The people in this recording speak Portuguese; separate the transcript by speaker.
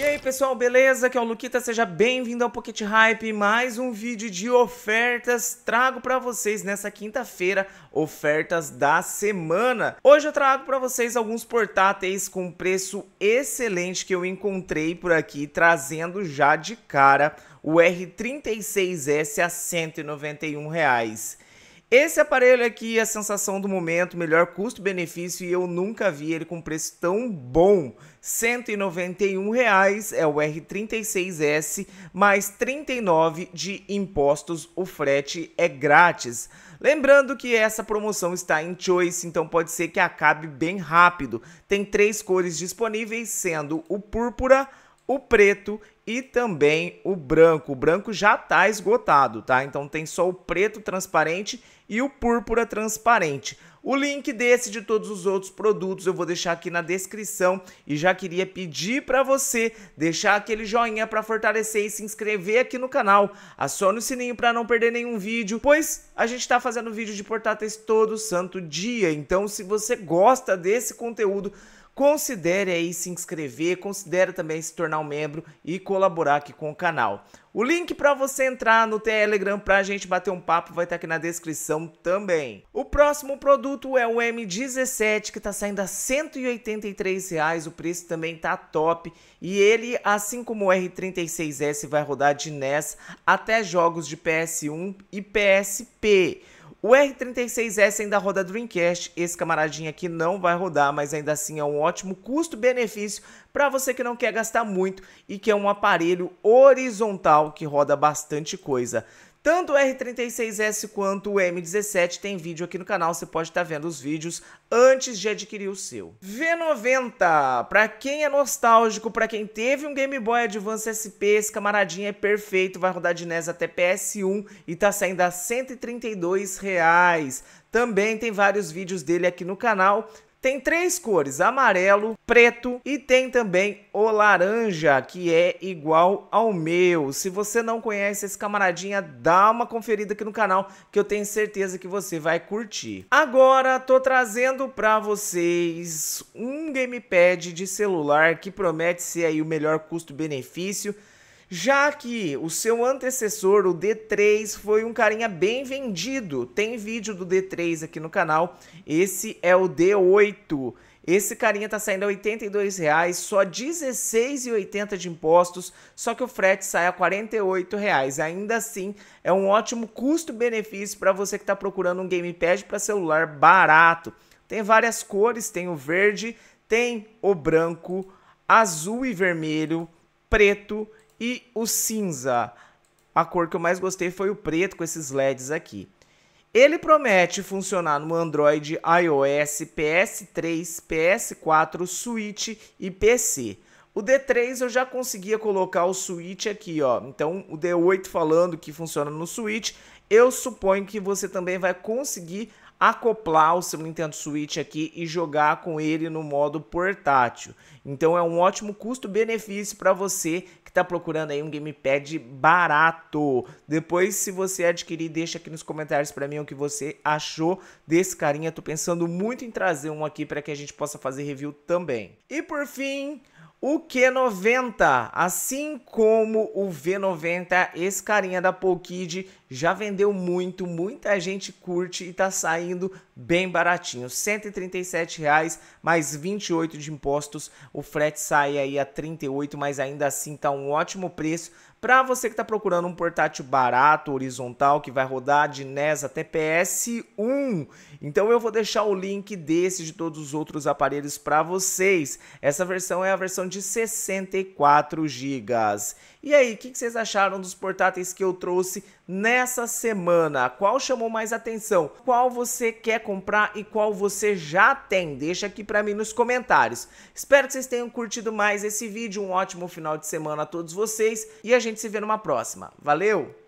Speaker 1: E aí pessoal, beleza? Aqui é o Luquita, seja bem-vindo ao Pocket Hype, mais um vídeo de ofertas. Trago para vocês nessa quinta-feira ofertas da semana. Hoje eu trago para vocês alguns portáteis com preço excelente que eu encontrei por aqui, trazendo já de cara o R36S a R$ 191. Reais. Esse aparelho aqui é a sensação do momento, melhor custo-benefício e eu nunca vi ele com preço tão bom. R$ 191 reais é o R36S, mais 39 de impostos, o frete é grátis. Lembrando que essa promoção está em choice, então pode ser que acabe bem rápido. Tem três cores disponíveis, sendo o púrpura, o preto e também o branco. O branco já está esgotado, tá? Então tem só o preto transparente e o púrpura transparente. O link desse de todos os outros produtos eu vou deixar aqui na descrição e já queria pedir para você deixar aquele joinha para fortalecer e se inscrever aqui no canal. só o sininho para não perder nenhum vídeo, pois a gente está fazendo vídeo de portáteis todo santo dia. Então, se você gosta desse conteúdo, considere aí se inscrever, considere também se tornar um membro e colaborar aqui com o canal. O link para você entrar no Telegram para a gente bater um papo vai estar tá aqui na descrição também. O próximo produto é o M17 que está saindo a R$ 183, reais, o preço também tá top e ele, assim como o R36S, vai rodar de NES até jogos de PS1 e PSP. O R36S ainda roda Dreamcast, esse camaradinho aqui não vai rodar, mas ainda assim é um ótimo custo-benefício para você que não quer gastar muito e que é um aparelho horizontal que roda bastante coisa. Tanto o R36S quanto o M17 tem vídeo aqui no canal, você pode estar tá vendo os vídeos antes de adquirir o seu. V90, para quem é nostálgico, para quem teve um Game Boy Advance SP, esse camaradinho é perfeito, vai rodar de NES até PS1 e tá saindo a R$ 132. Reais. Também tem vários vídeos dele aqui no canal, tem três cores, amarelo, preto e tem também o laranja, que é igual ao meu. Se você não conhece esse camaradinha, dá uma conferida aqui no canal que eu tenho certeza que você vai curtir. Agora tô trazendo para vocês um gamepad de celular que promete ser aí o melhor custo-benefício. Já que o seu antecessor, o D3, foi um carinha bem vendido. Tem vídeo do D3 aqui no canal. Esse é o D8. Esse carinha tá saindo a R$ 82,00, só R$ 16,80 de impostos, só que o frete sai a R$ 48,00. Ainda assim, é um ótimo custo-benefício para você que está procurando um gamepad para celular barato. Tem várias cores, tem o verde, tem o branco, azul e vermelho, preto e o cinza, a cor que eu mais gostei foi o preto com esses LEDs aqui. Ele promete funcionar no Android, iOS, PS3, PS4, Switch e PC. O D3 eu já conseguia colocar o Switch aqui, ó. Então o D8 falando que funciona no Switch, eu suponho que você também vai conseguir acoplar o seu Nintendo Switch aqui e jogar com ele no modo portátil. Então é um ótimo custo-benefício para você que está procurando aí um gamepad barato. Depois, se você adquirir, deixa aqui nos comentários para mim o que você achou desse carinha. Tô pensando muito em trazer um aqui para que a gente possa fazer review também. E por fim, o Q90, assim como o V90, esse carinha da Polkid já vendeu muito, muita gente curte e tá saindo bem baratinho. R$ 137,00 mais 28 de impostos, o frete sai aí a 38, mas ainda assim tá um ótimo preço para você que está procurando um portátil barato, horizontal, que vai rodar de NES até PS1, então eu vou deixar o link desse de todos os outros aparelhos para vocês. Essa versão é a versão de 64 GB. E aí, o que, que vocês acharam dos portáteis que eu trouxe nessa semana? Qual chamou mais atenção? Qual você quer comprar e qual você já tem? Deixa aqui para mim nos comentários. Espero que vocês tenham curtido mais esse vídeo. Um ótimo final de semana a todos vocês e a gente gente se vê numa próxima. Valeu!